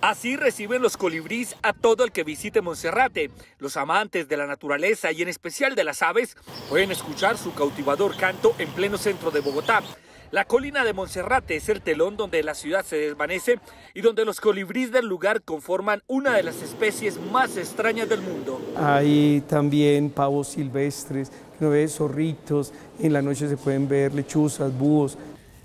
Así reciben los colibríes a todo el que visite Monserrate. Los amantes de la naturaleza y en especial de las aves pueden escuchar su cautivador canto en pleno centro de Bogotá. La colina de Monserrate es el telón donde la ciudad se desvanece y donde los colibríes del lugar conforman una de las especies más extrañas del mundo. Hay también pavos silvestres, nueve zorritos, en la noche se pueden ver lechuzas, búhos.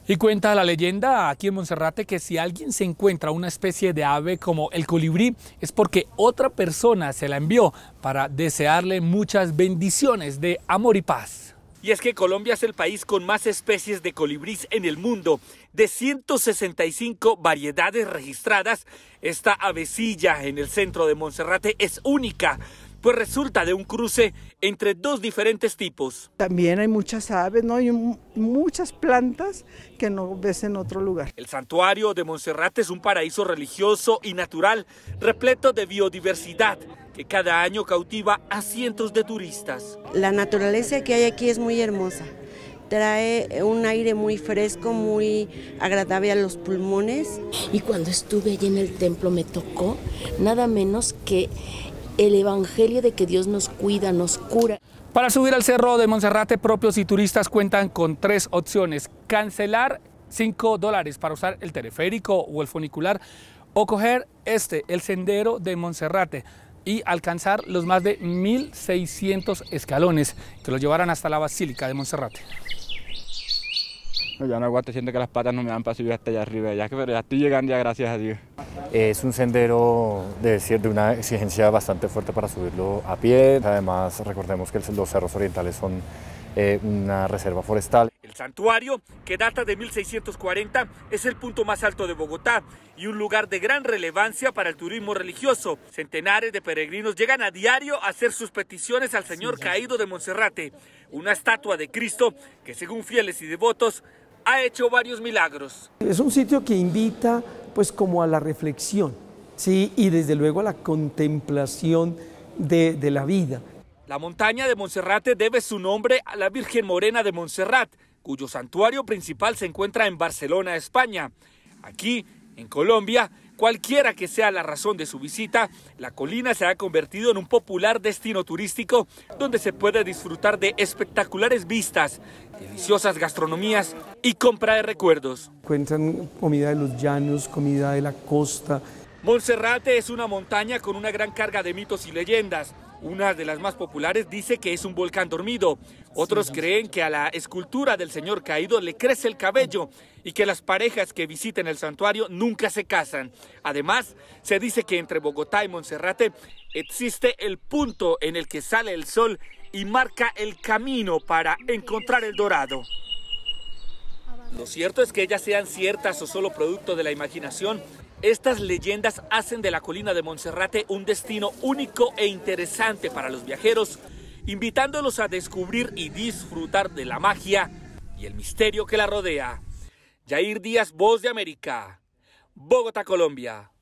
Y cuenta la leyenda aquí en Monserrate que si alguien se encuentra una especie de ave como el colibrí es porque otra persona se la envió para desearle muchas bendiciones de amor y paz. Y es que Colombia es el país con más especies de colibrís en el mundo. De 165 variedades registradas, esta avecilla en el centro de Monserrate es única pues resulta de un cruce entre dos diferentes tipos. También hay muchas aves, ¿no? Y muchas plantas que no ves en otro lugar. El santuario de Montserrat es un paraíso religioso y natural, repleto de biodiversidad que cada año cautiva a cientos de turistas. La naturaleza que hay aquí es muy hermosa. Trae un aire muy fresco, muy agradable a los pulmones. Y cuando estuve allí en el templo me tocó nada menos que el Evangelio de que Dios nos cuida, nos cura. Para subir al Cerro de Monserrate, propios y turistas cuentan con tres opciones. Cancelar 5 dólares para usar el teleférico o el funicular o coger este, el sendero de Monserrate y alcanzar los más de 1.600 escalones que lo llevarán hasta la Basílica de Monserrate ya no aguanto, siento que las patas no me dan para subir hasta allá arriba, ya que, pero ya estoy llegando ya, gracias a Dios. Es un sendero de, decir, de una exigencia bastante fuerte para subirlo a pie, además recordemos que los cerros orientales son eh, una reserva forestal. El santuario, que data de 1640, es el punto más alto de Bogotá y un lugar de gran relevancia para el turismo religioso. Centenares de peregrinos llegan a diario a hacer sus peticiones al Señor Caído de Monserrate, una estatua de Cristo que según fieles y devotos ha hecho varios milagros. Es un sitio que invita pues como a la reflexión, ¿sí? Y desde luego a la contemplación de, la vida. La montaña de Monserrate debe su nombre a la Virgen Morena de Montserrat, cuyo santuario principal se encuentra en Barcelona, España. Aquí, en Colombia, Cualquiera que sea la razón de su visita, la colina se ha convertido en un popular destino turístico donde se puede disfrutar de espectaculares vistas, deliciosas gastronomías y compra de recuerdos. Cuentan comida de los llanos, comida de la costa, Monserrate es una montaña con una gran carga de mitos y leyendas. Una de las más populares dice que es un volcán dormido. Otros creen que a la escultura del señor caído le crece el cabello y que las parejas que visiten el santuario nunca se casan. Además, se dice que entre Bogotá y Monserrate existe el punto en el que sale el sol y marca el camino para encontrar el dorado. Lo cierto es que ellas sean ciertas o solo producto de la imaginación, estas leyendas hacen de la colina de Monserrate un destino único e interesante para los viajeros, invitándolos a descubrir y disfrutar de la magia y el misterio que la rodea. Jair Díaz, Voz de América, Bogotá, Colombia.